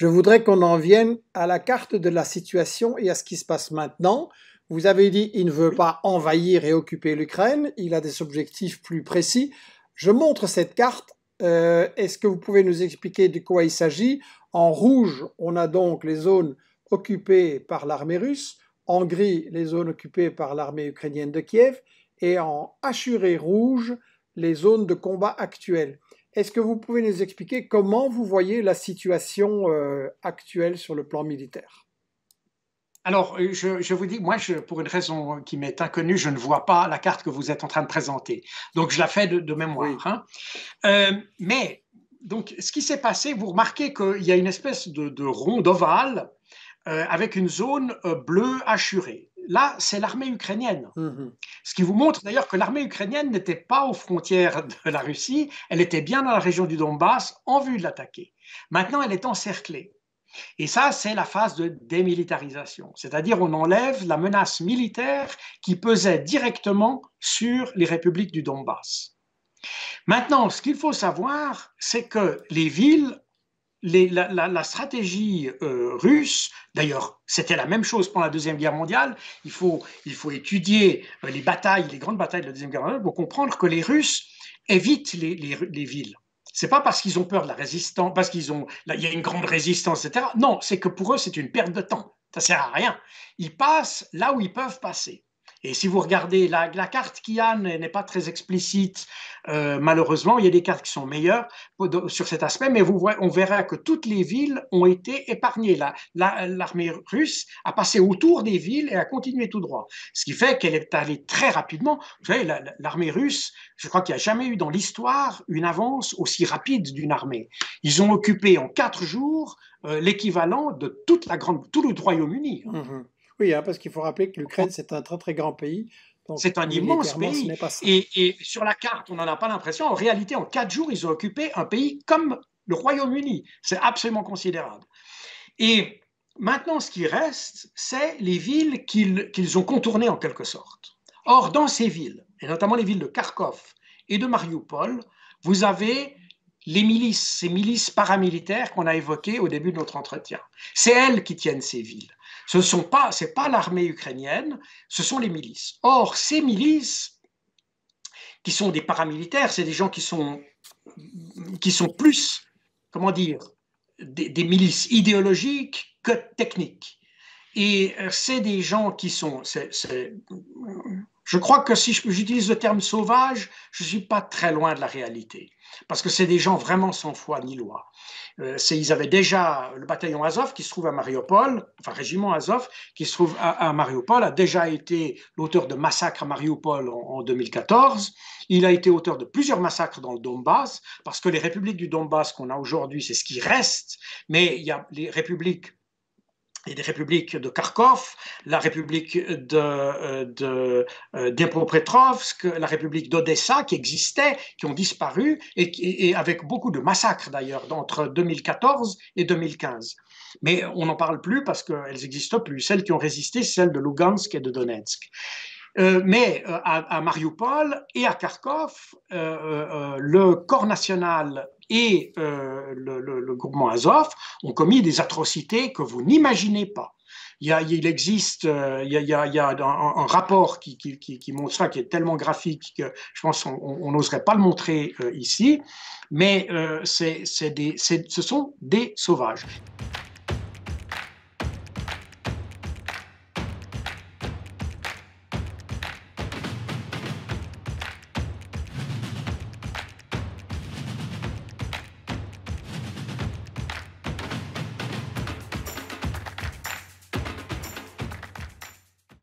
Je voudrais qu'on en vienne à la carte de la situation et à ce qui se passe maintenant. Vous avez dit il ne veut pas envahir et occuper l'Ukraine, il a des objectifs plus précis. Je montre cette carte. Euh, est-ce que vous pouvez nous expliquer de quoi il s'agit En rouge, on a donc les zones occupées par l'armée russe, en gris, les zones occupées par l'armée ukrainienne de Kiev, et en hachuré rouge, les zones de combat actuelles. Est-ce que vous pouvez nous expliquer comment vous voyez la situation euh, actuelle sur le plan militaire alors, euh, je, vous dis, moi, pour une raison qui m'est inconnue, je ne vois pas la carte que vous êtes en train de présenter. Donc, je la fais de, même mémoire. Hein. Euh, mais, donc, ce qui s'est passé, vous remarquez qu'il y a une espèce de, de ronde ovale avec une zone bleue hachurée là, c'est l'armée ukrainienne. Mm-hmm. Ce qui vous montre d'ailleurs que l'armée ukrainienne n'était pas aux frontières de la Russie, elle était bien dans la région du Donbass en vue de l'attaquer. Maintenant, elle est encerclée. Et ça, c'est la phase de démilitarisation, c'est-à-dire on enlève la menace militaire qui pesait directement sur les républiques du Donbass. Maintenant, ce qu'il faut savoir, c'est que les villes la, stratégie euh, russe, d'ailleurs, c'était la même chose pendant la Deuxième Guerre mondiale. Il faut, étudier euh, les batailles, les grandes batailles de la Deuxième Guerre mondiale pour comprendre que les Russes évitent les, les, les villes. C'est pas parce qu'ils ont peur de la résistance, parce qu'ils y a une grande résistance, etc. Non, c'est que pour eux, c'est une perte de temps. Ça sert à rien. Ils passent là où ils peuvent passer. Et si vous regardez la, la carte Kian n'est pas très explicite, euh, malheureusement, il y a des cartes qui sont meilleures sur cet aspect, mais vous, on verra que toutes les villes ont été épargnées. L'armée russe a passé autour des villes et a continué tout droit, ce qui fait qu'elle est allée très rapidement. Vous savez, l'armée russe, je crois qu'il n'y a jamais eu dans l'histoire une avance aussi rapide d'une armée. Ils ont occupé en quatre jours euh, l'équivalent de toute la grande, tout le Royaume-Uni. Hein. Mm-hmm. Oui, hein, parce qu'il faut rappeler que l'Ukraine, c'est un très très grand pays. C'est un immense pays. Et, et, sur la carte, on n'en a pas l'impression. En réalité, en quatre jours, ils ont occupé un pays comme le Royaume-Uni. C'est absolument considérable. Et maintenant, ce qui reste, c'est les villes qu'ils ont contournées en quelque sorte. Or, dans ces villes, et notamment les villes de Kharkov et de Mariupol, vous avez les milices, ces milices paramilitaires qu'on a évoquées au début de notre entretien. C'est elles qui tiennent ces villes. Ce sont pas, c'est pas l'armée ukrainienne, ce sont les milices. Or, ces milices, qui sont des paramilitaires, c'est des gens qui sont, qui sont plus, comment dire, des, milices idéologiques que techniques. Et euh, c'est des gens qui sont, c'est, c'est, je crois que si j'utilise le terme sauvage, je ne suis pas très loin de la réalité, parce que c'est des gens vraiment sans foi ni loi. Euh, ils avaient déjà le bataillon Azov qui se trouve à Mariupol, enfin régiment Azov qui se trouve à, Mariupol, a déjà été l'auteur de massacres à Mariupol en, en, 2014. Il a été auteur de plusieurs massacres dans le Donbass, parce que les républiques du Donbass qu'on a aujourd'hui, c'est ce qui reste, mais il y a les républiques et des républiques de Kharkov, la république d'Impropetrovsk, de, euh, euh, la république d'Odessa qui existaient, qui ont disparu, et, avec beaucoup de massacres d'ailleurs entre 2014 et 2015. Mais on n'en parle plus parce qu'elles n'existent plus. Celles qui ont résisté, c'est celles de Lugansk et de Donetsk. Euh, mais euh, à, Marioupol Mariupol et à Kharkov, euh, le corps national et le, le, le, Azov ont commis des atrocités que vous n'imaginez pas. Il, existe, il y a, un, rapport qui, qui, montre ça, qui est tellement graphique que je pense qu'on n'oserait pas le montrer ici, mais ce sont des sauvages.